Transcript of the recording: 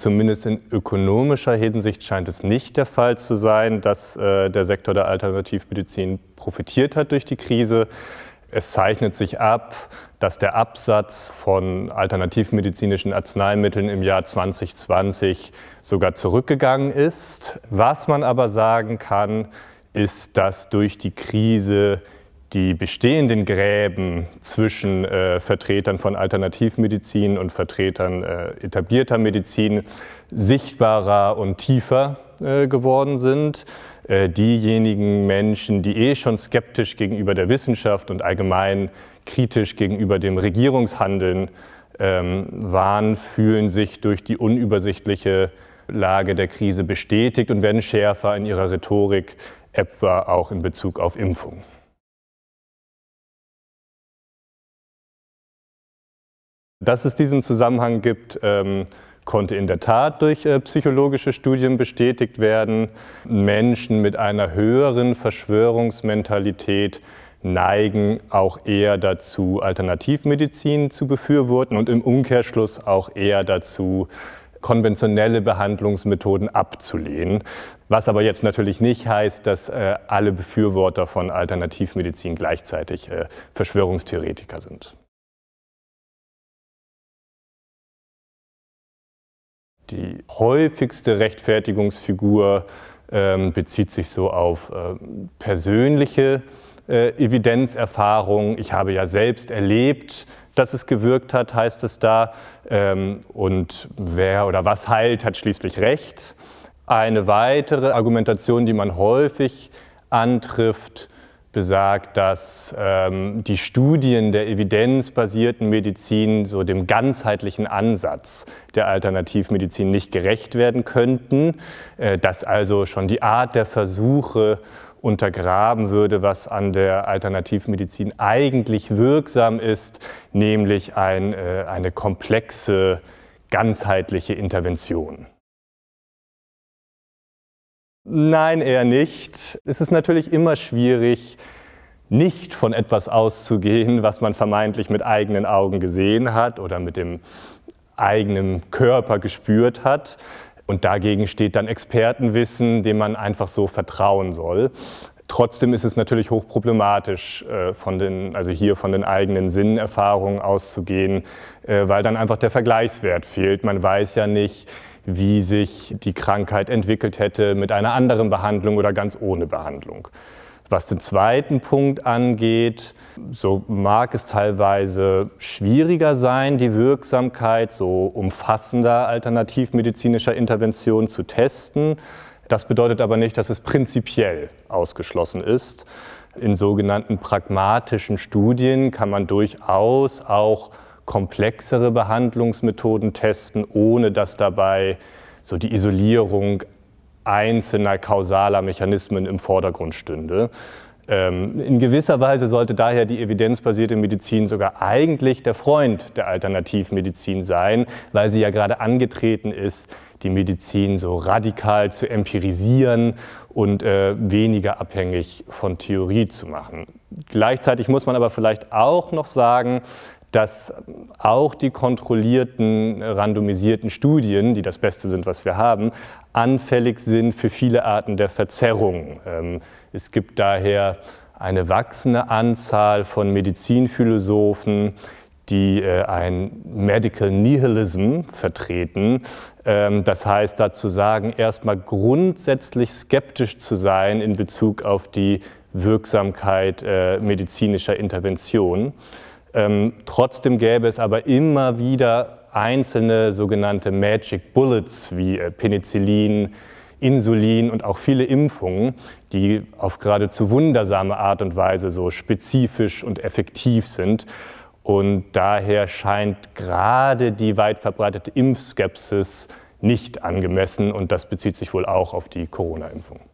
Zumindest in ökonomischer Hinsicht scheint es nicht der Fall zu sein, dass äh, der Sektor der Alternativmedizin profitiert hat durch die Krise. Es zeichnet sich ab, dass der Absatz von alternativmedizinischen Arzneimitteln im Jahr 2020 sogar zurückgegangen ist. Was man aber sagen kann, ist, dass durch die Krise die bestehenden Gräben zwischen äh, Vertretern von Alternativmedizin und Vertretern äh, etablierter Medizin sichtbarer und tiefer äh, geworden sind. Äh, diejenigen Menschen, die eh schon skeptisch gegenüber der Wissenschaft und allgemein kritisch gegenüber dem Regierungshandeln ähm, waren, fühlen sich durch die unübersichtliche Lage der Krise bestätigt und werden schärfer in ihrer Rhetorik, etwa auch in Bezug auf Impfung. Dass es diesen Zusammenhang gibt, ähm, konnte in der Tat durch äh, psychologische Studien bestätigt werden. Menschen mit einer höheren Verschwörungsmentalität neigen auch eher dazu, Alternativmedizin zu befürworten und im Umkehrschluss auch eher dazu, konventionelle Behandlungsmethoden abzulehnen. Was aber jetzt natürlich nicht heißt, dass äh, alle Befürworter von Alternativmedizin gleichzeitig äh, Verschwörungstheoretiker sind. Die häufigste Rechtfertigungsfigur ähm, bezieht sich so auf äh, persönliche äh, Evidenzerfahrungen. Ich habe ja selbst erlebt, dass es gewirkt hat, heißt es da. Ähm, und wer oder was heilt, hat schließlich recht. Eine weitere Argumentation, die man häufig antrifft, besagt, dass ähm, die Studien der evidenzbasierten Medizin so dem ganzheitlichen Ansatz der Alternativmedizin nicht gerecht werden könnten, äh, dass also schon die Art der Versuche untergraben würde, was an der Alternativmedizin eigentlich wirksam ist, nämlich ein, äh, eine komplexe, ganzheitliche Intervention. Nein, eher nicht. Es ist natürlich immer schwierig, nicht von etwas auszugehen, was man vermeintlich mit eigenen Augen gesehen hat oder mit dem eigenen Körper gespürt hat. Und dagegen steht dann Expertenwissen, dem man einfach so vertrauen soll. Trotzdem ist es natürlich hochproblematisch, äh, von den, also hier von den eigenen Sinnenerfahrungen auszugehen, äh, weil dann einfach der Vergleichswert fehlt. Man weiß ja nicht, wie sich die Krankheit entwickelt hätte mit einer anderen Behandlung oder ganz ohne Behandlung. Was den zweiten Punkt angeht, so mag es teilweise schwieriger sein, die Wirksamkeit so umfassender alternativmedizinischer Interventionen zu testen. Das bedeutet aber nicht, dass es prinzipiell ausgeschlossen ist. In sogenannten pragmatischen Studien kann man durchaus auch komplexere Behandlungsmethoden testen, ohne dass dabei so die Isolierung einzelner kausaler Mechanismen im Vordergrund stünde. Ähm, in gewisser Weise sollte daher die evidenzbasierte Medizin sogar eigentlich der Freund der Alternativmedizin sein, weil sie ja gerade angetreten ist, die Medizin so radikal zu empirisieren und äh, weniger abhängig von Theorie zu machen. Gleichzeitig muss man aber vielleicht auch noch sagen, dass auch die kontrollierten, randomisierten Studien, die das Beste sind, was wir haben, anfällig sind für viele Arten der Verzerrung. Ähm, es gibt daher eine wachsende Anzahl von Medizinphilosophen, die äh, ein Medical Nihilism vertreten. Ähm, das heißt, dazu sagen, erstmal grundsätzlich skeptisch zu sein in Bezug auf die Wirksamkeit äh, medizinischer Interventionen. Ähm, trotzdem gäbe es aber immer wieder einzelne sogenannte Magic Bullets wie äh, Penicillin, Insulin und auch viele Impfungen, die auf geradezu wundersame Art und Weise so spezifisch und effektiv sind. Und daher scheint gerade die weit verbreitete Impfskepsis nicht angemessen und das bezieht sich wohl auch auf die Corona-Impfung.